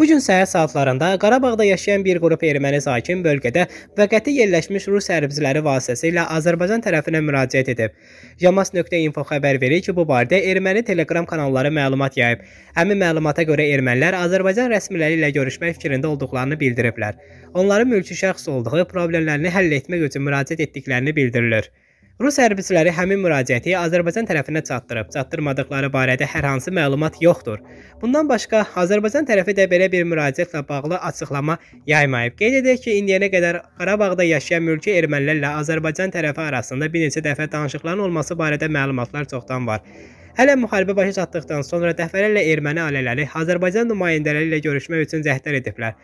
Bu gün səhər saatlarında Qarabağda yaşayan bir qrup erməni sakin bölgədə vəqəti yerləşmiş rus hərbçiləri vasitəsilə Azərbaycan tərəfinə müraciət edib. Yamas.info xəbər verir ki, bu barədə erməni telegram kanalları məlumat yayıb. Həmin məlumata görə ermənilər Azərbaycan rəsmiləri ilə görüşmək fikrində olduqlarını bildiriblər. Onların mülki şəxs olduğu problemlərini həll etmək üçün müraciət etdiklərini bildirilir. Rus hərbiçiləri həmin müraciəti Azərbaycan tərəfinə çatdırıb, çatdırmadıqları barədə hər hansı məlumat yoxdur. Bundan başqa Azərbaycan tərəfi də belə bir müraciətlə bağlı açıqlama yaymayıb. Qeyd edək ki, indiyənə qədər Qarabağda yaşayan mülki ermənilərlə Azərbaycan tərəfi arasında bir neçə dəfə danışıqların olması barədə məlumatlar çoxdan var. Hələ müharibə başa çatdıqdan sonra dəfələrlə erməni ailələri Azərbaycan nümayəndələri ilə görüşmək üçün cəhdlər ediblər.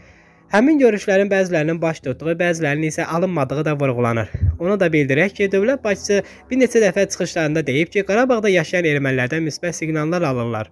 Həmin görüşlərin bəzilərinin baş tutduğu, bəzilərinin isə alınmadığı da vurğulanır. Onu da bildirək ki, dövlət başçısı bir neçə dəfə çıxışlarında deyib ki, Qarabağda yaşayan ermənilərdən müsbət siqnallar alırlar.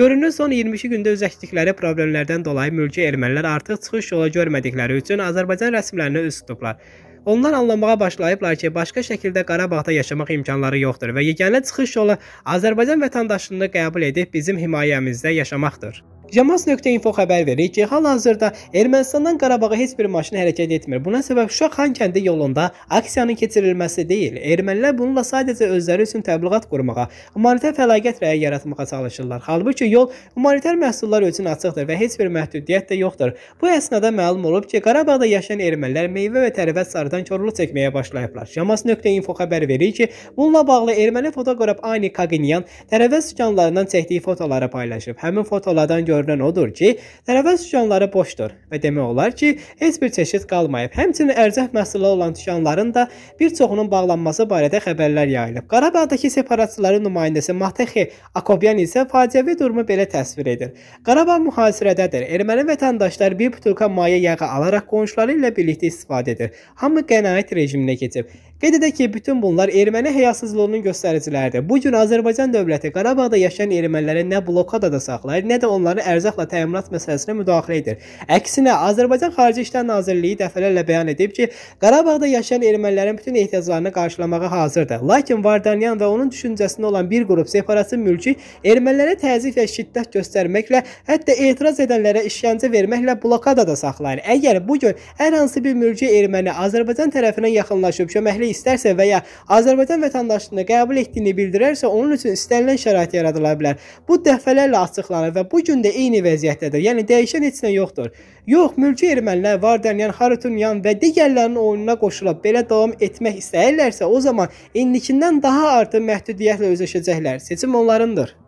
Görünür son 22 gündə üz əkdikləri problemlərdən dolayı mülki ermənilər artıq çıxış yola görmədikləri üçün Azərbaycan rəsmilərinə üz tutublar. Onlar anlamağa başlayıblar ki, başqa şəkildə Qarabağda yaşamaq imkanları yoxdur və yeganə çıxış yolu Azərbaycan vətəndaşlığını qəbul edib bizim himayəmizdə yaşamaqdır. Jamas.info xəbər verir ki, hal-hazırda Ermənistandan Qarabağa heç bir maşın hərəkət etmir. Buna səbəb Şuşa Xankəndi yolunda aksiyanın keçirilməsi deyil. Ermənilər bununla sadəcə özləri üçün təbliğat qurmağa, humanitar fəlaqət rəyi yaratmağa çalışırlar. Halbuki yol humanitar məhsullar üçün açıqdır və heç bir məhdudiyyət də yoxdur. Bu əsnada məlum olub ki, Qarabağda yaşayan ermənilər meyvə və tərəvəz sarıdan korluq çəkməyə başlayıblar. Jamas.info xəbər verir ki, bununla bağlı erməni fotoqraf Ani Kaginyan tərəvəz sükanlarından çəkdiyi fotoları paylaşıb. Həmin fotolardan görünür görünən odur ki, tərəvəz sükanları boşdur və demək olar ki, heç bir çeşid qalmayıb. Həmçinin ərzaq məhsulu olan sükanların da bir çoxunun bağlanması barədə xəbərlər yayılıb. Qarabağdakı separatçıların nümayəndəsi Matehi Akobyan isə faciəvi durumu belə təsvir edir. Qarabağ mühasirədədir. Erməni vətəndaşlar bir butulka maye yağı alaraq qonşuları ilə birlikdə istifadə edir. Hamı qənaət rejiminə keçib. Qeyd edək ki, bütün bunlar erməni həyasızlığının göstəriciləridir. Bu gün Azərbaycan dövləti Qarabağda yaşayan erməniləri nə blokadada saxlayır, nə də onları ərzaqla təminat məsələsinə müdaxilə edir. Əksinə, Azərbaycan Xarici İşlər Nazirliyi dəfələrlə bəyan edib ki, Qarabağda yaşayan ermənilərin bütün ehtiyaclarını qarşılamağa hazırdır. Lakin Vardanyan və onun düşüncəsində olan bir qrup separatçı mülki ermənilərə təzyiq və şiddət göstərməklə, hətta etiraz edənlərə işgəncə verməklə blokadada saxlayır. Əgər bu gün hər hansı bir mülki erməni Azərbaycan tərəfindən yaxınlaşıb köməklik istərsə və ya Azərbaycan vətəndaşlığını qəbul etdiyini bildirərsə, onun üçün istənilən şərait yaradıla bilər. Bu dəfələrlə açıqlanır və bu gün də eyni vəziyyətdədir. Yəni dəyişən heç nə yoxdur. Yox, mülki ermənilər Vardanyan, Harutunyan yəni və digərlərinin oyununa qoşulub belə davam etmək istəyirlərsə, o zaman indikindən daha artıq məhdudiyyətlə üzləşəcəklər. Seçim onlarındır.